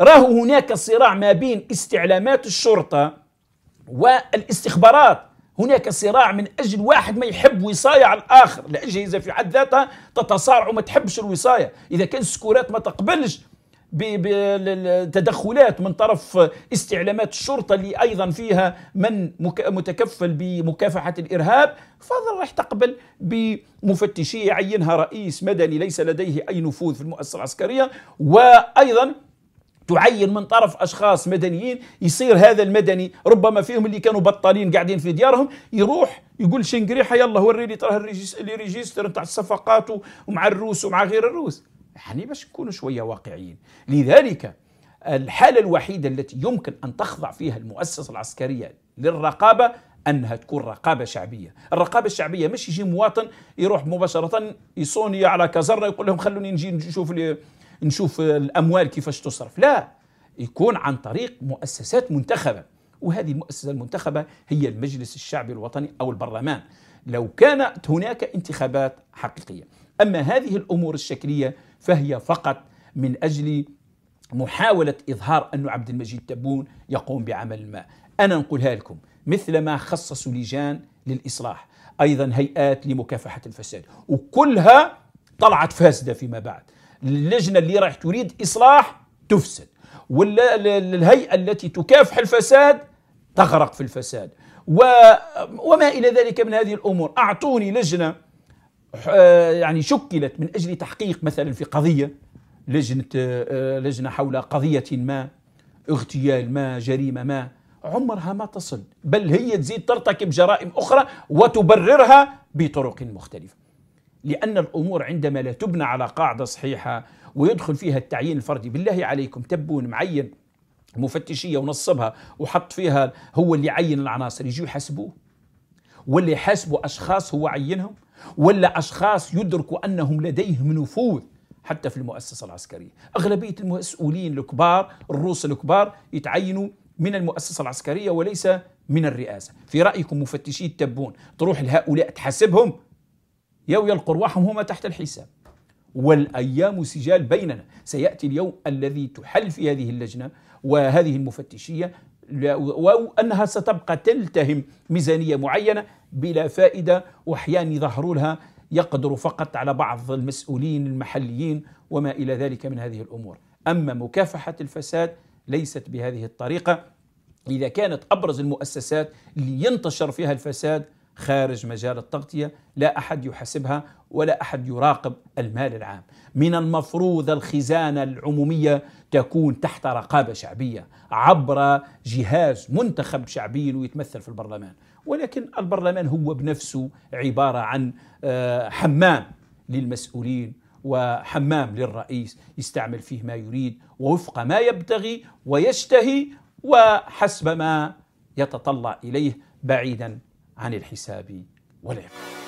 راهو هناك صراع ما بين استعلامات الشرطة والاستخبارات هناك صراع من أجل واحد ما يحب وصاية على الآخر الأجهزة في حد ذاتها تتصارع وما تحبش الوصاية إذا كان السكورات ما تقبلش بالتدخلات من طرف استعلامات الشرطة اللي أيضا فيها من متكفل بمكافحة الإرهاب فضل راح تقبل بمفتشي يعينها رئيس مدني ليس لديه أي نفوذ في المؤسسة العسكرية وأيضا تعين من طرف اشخاص مدنيين يصير هذا المدني ربما فيهم اللي كانوا بطالين قاعدين في ديارهم يروح يقول شنقريحه يلا وريني ترى الريجيستر ريجيستر نتاع الصفقات ومع الروس ومع غير الروس يعني باش نكونوا شويه واقعيين لذلك الحاله الوحيده التي يمكن ان تخضع فيها المؤسسه العسكريه للرقابه انها تكون رقابه شعبيه، الرقابه الشعبيه مش يجي مواطن يروح مباشره يصوني على كازرنا يقول لهم خلوني نجي نشوف لي نشوف الاموال كيفاش تصرف لا يكون عن طريق مؤسسات منتخبه وهذه المؤسسه المنتخبه هي المجلس الشعبي الوطني او البرلمان لو كانت هناك انتخابات حقيقيه اما هذه الامور الشكليه فهي فقط من اجل محاوله اظهار انه عبد المجيد تبون يقوم بعمل ما انا نقولها لكم مثل ما خصصوا لجان للاصلاح ايضا هيئات لمكافحه الفساد وكلها طلعت فاسده فيما بعد اللجنه اللي راح تريد اصلاح تفسد ولا الهيئه التي تكافح الفساد تغرق في الفساد وما الى ذلك من هذه الامور اعطوني لجنه آه، يعني شكلت من اجل تحقيق مثلا في قضيه لجنه آه، آه، لجنه حول قضيه ما اغتيال ما جريمه ما عمرها ما تصل بل هي تزيد ترتكب جرائم اخرى وتبررها بطرق مختلفه لأن الأمور عندما لا تبنى على قاعدة صحيحة ويدخل فيها التعيين الفردي بالله عليكم تبون معين مفتشية ونصبها وحط فيها هو اللي عين العناصر يجوا يحاسبوه ولا يحاسبوا أشخاص هو عينهم ولا أشخاص يدركوا أنهم لديهم نفوذ حتى في المؤسسة العسكرية أغلبية المسؤولين الكبار الروس الكبار يتعينوا من المؤسسة العسكرية وليس من الرئاسة في رأيكم مفتشي التبون تروح لهؤلاء تحاسبهم يوي ارواحهم هما تحت الحساب والأيام سجال بيننا سيأتي اليوم الذي تحل في هذه اللجنة وهذه المفتشية وأنها ستبقى تلتهم ميزانية معينة بلا فائدة وأحيانا يظهروا لها يقدر فقط على بعض المسؤولين المحليين وما إلى ذلك من هذه الأمور أما مكافحة الفساد ليست بهذه الطريقة إذا كانت أبرز المؤسسات اللي ينتشر فيها الفساد خارج مجال التغطية لا أحد يحاسبها ولا أحد يراقب المال العام من المفروض الخزانة العمومية تكون تحت رقابة شعبية عبر جهاز منتخب شعبي ويتمثل في البرلمان ولكن البرلمان هو بنفسه عبارة عن آه، حمام للمسؤولين وحمام للرئيس يستعمل فيه ما يريد ووفق ما يبتغي ويشتهي وحسب ما يتطلع اليه بعيدا عن الحساب والعقاب